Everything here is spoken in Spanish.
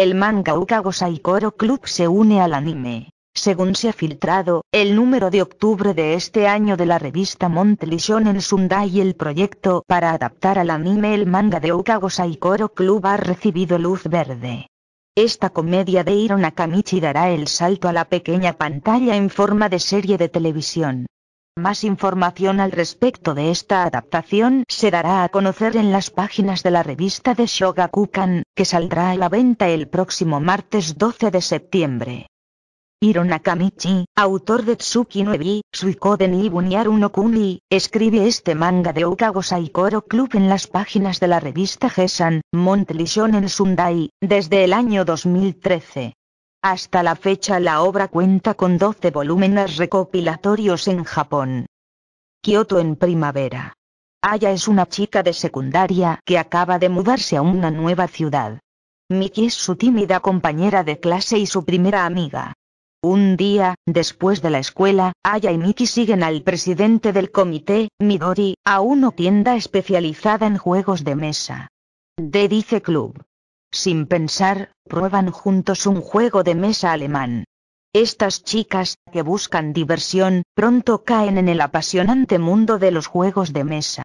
el manga Ukago Saikoro Club se une al anime. Según se ha filtrado, el número de octubre de este año de la revista Monthly Shonen Sunday y el proyecto para adaptar al anime el manga de Ukago Saikoro Club ha recibido luz verde. Esta comedia de Iron Akamichi dará el salto a la pequeña pantalla en forma de serie de televisión. Más información al respecto de esta adaptación se dará a conocer en las páginas de la revista de Shogakukan, que saldrá a la venta el próximo martes 12 de septiembre. Hiro Nakamichi, autor de Tsuki no Ebi, Suikoden y Bunyaru no Kuni, escribe este manga de Okago Saikoro Club en las páginas de la revista Gesan, Monthly en Sundai, desde el año 2013. Hasta la fecha la obra cuenta con 12 volúmenes recopilatorios en Japón. Kyoto en primavera. Aya es una chica de secundaria que acaba de mudarse a una nueva ciudad. Miki es su tímida compañera de clase y su primera amiga. Un día, después de la escuela, Aya y Miki siguen al presidente del comité, Midori, a una tienda especializada en juegos de mesa. De dice club. Sin pensar, prueban juntos un juego de mesa alemán. Estas chicas, que buscan diversión, pronto caen en el apasionante mundo de los juegos de mesa.